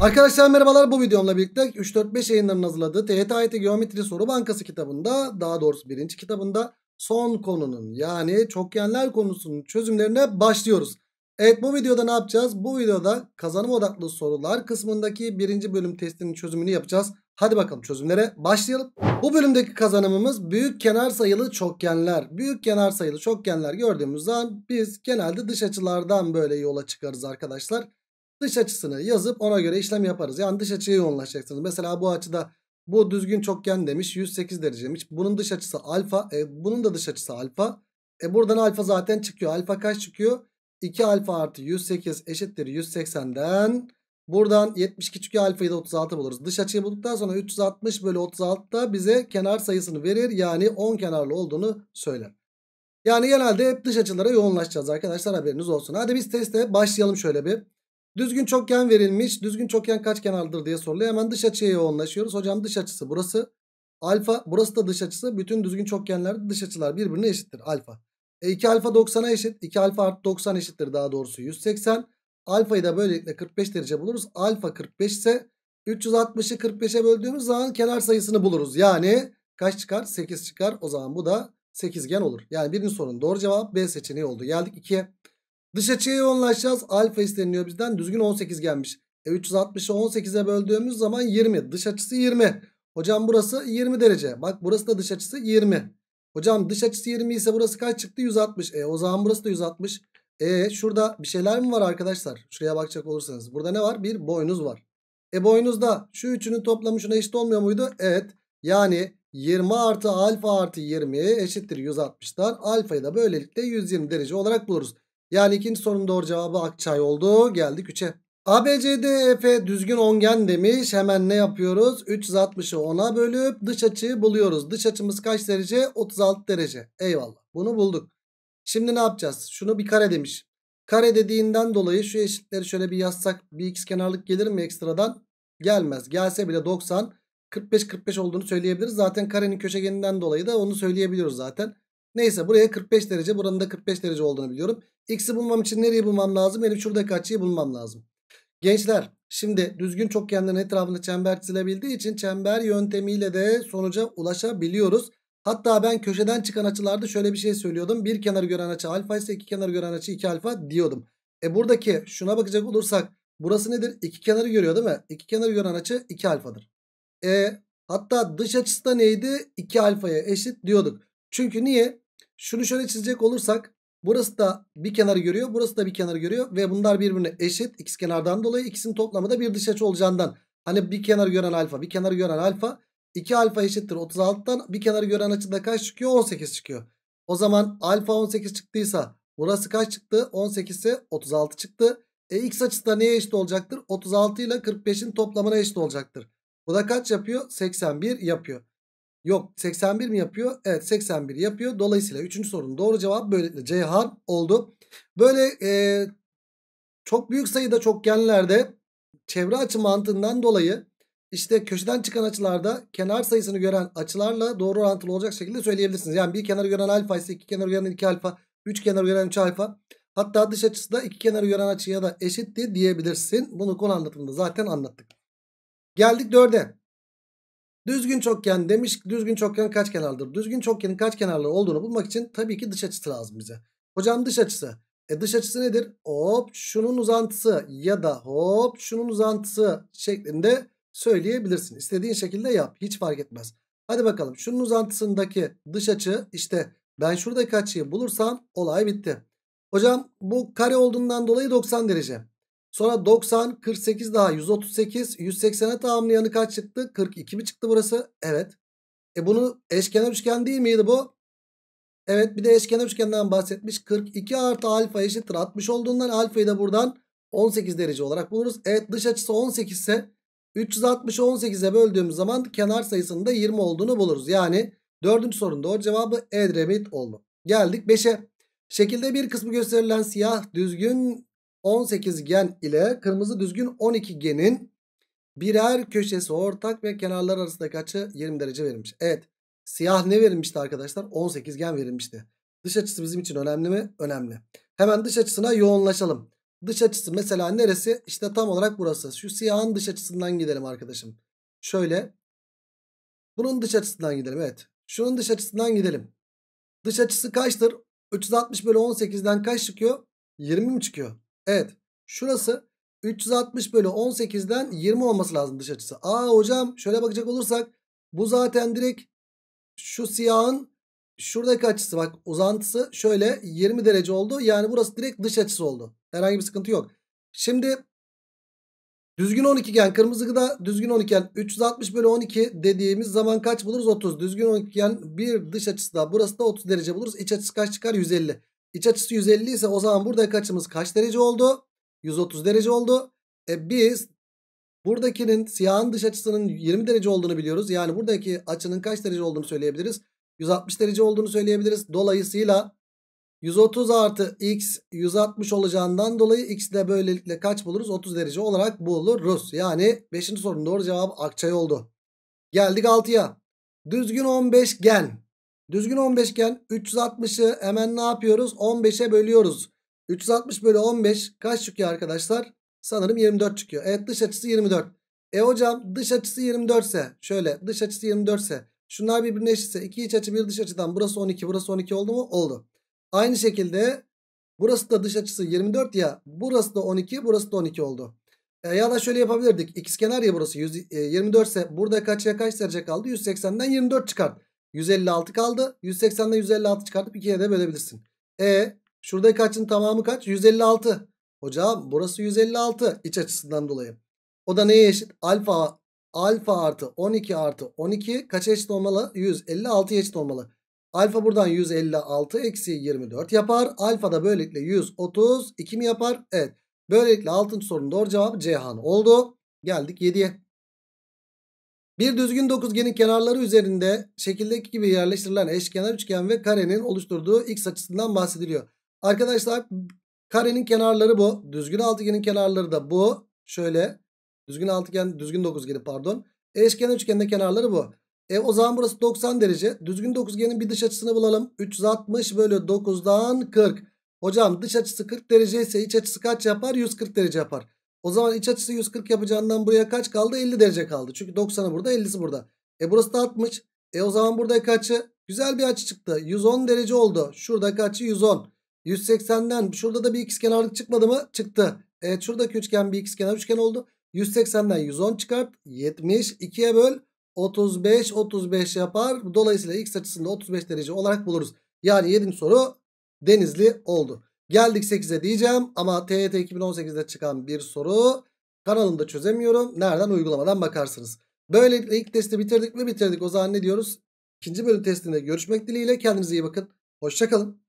Arkadaşlar merhabalar bu videomla birlikte 3-4-5 yayınlarının hazırladığı THT Geometri Soru Bankası kitabında daha doğrusu birinci kitabında son konunun yani çokgenler konusunun çözümlerine başlıyoruz. Evet bu videoda ne yapacağız? Bu videoda kazanım odaklı sorular kısmındaki birinci bölüm testinin çözümünü yapacağız. Hadi bakalım çözümlere başlayalım. Bu bölümdeki kazanımımız büyük kenar sayılı çokgenler. Büyük kenar sayılı çokgenler gördüğümüz zaman biz genelde dış açılardan böyle yola çıkarız arkadaşlar dış açısını yazıp ona göre işlem yaparız. Yani dış açıya yoğunlaşacaksınız. Mesela bu açıda bu düzgün çokgen demiş 108 derecemiş. Bunun dış açısı alfa. E, bunun da dış açısı alfa. E buradan alfa zaten çıkıyor. Alfa kaç çıkıyor? 2 alfa artı 108 eşittir 180'den. Buradan 72 küçük alfayı da 36 buluruz. Dış açıyı bulduktan sonra 360 bölü 36 da bize kenar sayısını verir. Yani 10 kenarlı olduğunu söyler. Yani genelde hep dış açılara yoğunlaşacağız arkadaşlar haberiniz olsun. Hadi biz teste başlayalım şöyle bir. Düzgün çokgen verilmiş. Düzgün çokgen kaç kenardır diye soruluyor. Hemen dış açıya yoğunlaşıyoruz. Hocam dış açısı burası. Alfa burası da dış açısı. Bütün düzgün çokgenlerde dış açılar birbirine eşittir. Alfa. E 2 alfa 90'a eşit. 2 alfa artı 90 eşittir daha doğrusu 180. Alfayı da böylelikle 45 derece buluruz. Alfa 45 ise 360'ı 45'e böldüğümüz zaman kenar sayısını buluruz. Yani kaç çıkar? 8 çıkar. O zaman bu da 8 sekizgen olur. Yani birinci sorunun doğru cevap B seçeneği oldu. Geldik 2'ye. Dış açıyı yoğunlaşacağız. Alfa isteniyor bizden. Düzgün 18 gelmiş. E 360'ı 18'e böldüğümüz zaman 20. Dış açısı 20. Hocam burası 20 derece. Bak burası da dış açısı 20. Hocam dış açısı 20 ise burası kaç çıktı? 160. E o zaman burası da 160. E şurada bir şeyler mi var arkadaşlar? Şuraya bakacak olursanız. Burada ne var? Bir boynuz var. E boynuzda şu üçünün toplamı şuna eşit olmuyor muydu? Evet. Yani 20 artı alfa artı 20 eşittir 160'tan. Alfayı da böylelikle 120 derece olarak buluruz. Yani ikinci sorunun doğru cevabı Akçay oldu. Geldik 3'e. ABCDEF düzgün ongen demiş. Hemen ne yapıyoruz? 360'ı 10'a bölüp dış açıyı buluyoruz. Dış açımız kaç derece? 36 derece. Eyvallah. Bunu bulduk. Şimdi ne yapacağız? Şunu bir kare demiş. Kare dediğinden dolayı şu eşitleri şöyle bir yazsak bir x kenarlık gelir mi ekstradan? Gelmez. Gelse bile 90 45 45 olduğunu söyleyebiliriz. Zaten karenin köşegeninden dolayı da onu söyleyebiliyoruz zaten. Neyse buraya 45 derece buranın da 45 derece olduğunu biliyorum. X'i bulmam için nereyi bulmam lazım? Benim şuradaki açıyı bulmam lazım. Gençler şimdi düzgün çokgenlerin etrafında çember çizilebildiği için çember yöntemiyle de sonuca ulaşabiliyoruz. Hatta ben köşeden çıkan açılarda şöyle bir şey söylüyordum. Bir kenarı gören açı alfa ise iki kenarı gören açı iki alfa diyordum. E buradaki şuna bakacak olursak burası nedir? İki kenarı görüyor değil mi? İki kenarı gören açı iki alfadır. E hatta dış açısı da neydi? İki alfaya eşit diyorduk. Çünkü niye? Şunu şöyle çizecek olursak burası da bir kenarı görüyor. Burası da bir kenarı görüyor. Ve bunlar birbirine eşit. x kenardan dolayı ikisinin toplamı da bir dış açı olacağından. Hani bir kenarı gören alfa bir kenarı gören alfa. 2 alfa eşittir 36'dan bir kenarı gören açı da kaç çıkıyor? 18 çıkıyor. O zaman alfa 18 çıktıysa burası kaç çıktı? 18 ise 36 çıktı. E x açısı da neye eşit olacaktır? 36 ile 45'in toplamına eşit olacaktır. Bu da kaç yapıyor? 81 yapıyor. Yok 81 mi yapıyor? Evet 81 yapıyor. Dolayısıyla 3. sorunun doğru cevap böylelikle Ceyhan oldu. Böyle e, çok büyük sayıda çokgenlerde çevre açı mantığından dolayı işte köşeden çıkan açılarda kenar sayısını gören açılarla doğru orantılı olacak şekilde söyleyebilirsiniz. Yani bir kenarı gören alfa ise iki kenarı gören iki alfa, üç kenarı gören üç alfa. Hatta dış açısı da iki kenarı gören açıya da eşitti diyebilirsin. Bunu konu anlatımında zaten anlattık. Geldik dörde. Düzgün çokgen demiş. Düzgün çokgen kaç kenarlıdır? Düzgün çokgenin kaç kenarları olduğunu bulmak için tabii ki dış açısı lazım bize. Hocam dış açısı. E dış açısı nedir? Hop şunun uzantısı ya da hop şunun uzantısı şeklinde söyleyebilirsin. İstediğin şekilde yap. Hiç fark etmez. Hadi bakalım şunun uzantısındaki dış açı işte ben şuradaki açıyı bulursam olay bitti. Hocam bu kare olduğundan dolayı 90 derece. Sonra 90, 48 daha 138. 180'e tamamlayanı kaç çıktı? 42 mi çıktı burası? Evet. E bunu eşkenar üçgen değil miydi bu? Evet bir de eşkenar üçgenden bahsetmiş. 42 artı alfa eşittir 60 olduğundan alfayı da buradan 18 derece olarak buluruz. Evet dış açısı 18 ise 360'ı 18'e böldüğümüz zaman kenar sayısının da 20 olduğunu buluruz. Yani dördüncü sorunun doğru cevabı Edremit oldu. Geldik 5'e. Şekilde bir kısmı gösterilen siyah düzgün 18 gen ile kırmızı düzgün 12 genin birer köşesi ortak ve kenarlar arasındaki açı 20 derece verilmiş. Evet siyah ne verilmişti arkadaşlar? 18 gen verilmişti. Dış açısı bizim için önemli mi? Önemli. Hemen dış açısına yoğunlaşalım. Dış açısı mesela neresi? İşte tam olarak burası. Şu siyahın dış açısından gidelim arkadaşım. Şöyle. Bunun dış açısından gidelim. Evet. Şunun dış açısından gidelim. Dış açısı kaçtır? 360 bölü 18'den kaç çıkıyor? 20 mi çıkıyor? Evet. Şurası 360 bölü 18'den 20 olması lazım dış açısı. Aa hocam şöyle bakacak olursak bu zaten direkt şu siyahın şuradaki açısı bak uzantısı şöyle 20 derece oldu. Yani burası direkt dış açısı oldu. Herhangi bir sıkıntı yok. Şimdi düzgün 12 iken kırmızı gıda düzgün 12 iken 360 bölü 12 dediğimiz zaman kaç buluruz? 30. Düzgün 12 iken bir dış açısı da burası da 30 derece buluruz. İç açısı kaç çıkar? 150. İç açısı 150 ise o zaman buradaki açımız kaç derece oldu? 130 derece oldu. E biz buradakinin siyahın dış açısının 20 derece olduğunu biliyoruz. Yani buradaki açının kaç derece olduğunu söyleyebiliriz? 160 derece olduğunu söyleyebiliriz. Dolayısıyla 130 artı x 160 olacağından dolayı x de böylelikle kaç buluruz? 30 derece olarak buluruz. Yani 5. sorunun doğru cevabı Akçay oldu. Geldik 6'ya. Düzgün 15 gen Düzgün 15 iken 360'ı hemen ne yapıyoruz? 15'e bölüyoruz. 360 bölü 15 kaç çıkıyor arkadaşlar? Sanırım 24 çıkıyor. Evet dış açısı 24. E hocam dış açısı 24 ise şöyle dış açısı 24 ise şunlar birbirine eşitse iki iç açı bir dış açıdan burası 12 burası 12 oldu mu? Oldu. Aynı şekilde burası da dış açısı 24 ya burası da 12 burası da 12 oldu. E, ya da şöyle yapabilirdik. kenar ya burası 100, e, 24 ise burada kaçya kaç derece kaldı? 180'den 24 çıkart. 156 kaldı. 180'den 156 çıkartıp 2'ye de bölebilirsin. E şurada kaçın tamamı kaç? 156. Hocam burası 156 iç açısından dolayı. O da neye eşit? Alfa alfa artı 12 artı 12 kaça eşit olmalı? 156 eşit olmalı. Alfa buradan 156 eksi 24 yapar. Alfa da böylelikle 132 mi yapar? Evet. Böylelikle 6. sorunun doğru cevabı Cihan oldu. Geldik 7'ye. Bir düzgün dokuzgenin kenarları üzerinde şekildeki gibi yerleştirilen eşkenar üçgen ve karenin oluşturduğu x açısından bahsediliyor. Arkadaşlar karenin kenarları bu. Düzgün altıgenin kenarları da bu. Şöyle düzgün altıgen düzgün dokuzgeni pardon. Eşkenar üçgenin kenarları bu. E o zaman burası 90 derece. Düzgün dokuzgenin bir dış açısını bulalım. 360 bölü 9'dan 40. Hocam dış açısı 40 derece ise iç açısı kaç yapar? 140 derece yapar. O zaman iç açısı 140 yapacağından buraya kaç kaldı? 50 derece kaldı. Çünkü 90'ı burada 50'si burada. E burası da 60. E o zaman burada kaçı? Güzel bir açı çıktı. 110 derece oldu. Şurada kaçı? 110. 180'den şurada da bir kenarlık çıkmadı mı? Çıktı. Evet şuradaki üçgen bir ikizkenar üçgen oldu. 180'den 110 çıkart. 70. 2'ye böl. 35 35 yapar. Dolayısıyla x açısında 35 derece olarak buluruz. Yani 7. soru Denizli oldu. Geldik 8'e diyeceğim ama TYT 2018'de çıkan bir soru kanalımda çözemiyorum. Nereden uygulamadan bakarsınız. Böylelikle ilk testi bitirdik mi bitirdik. O zaman ne diyoruz? İkinci bölüm testinde görüşmek dileğiyle kendinize iyi bakın. Hoşçakalın.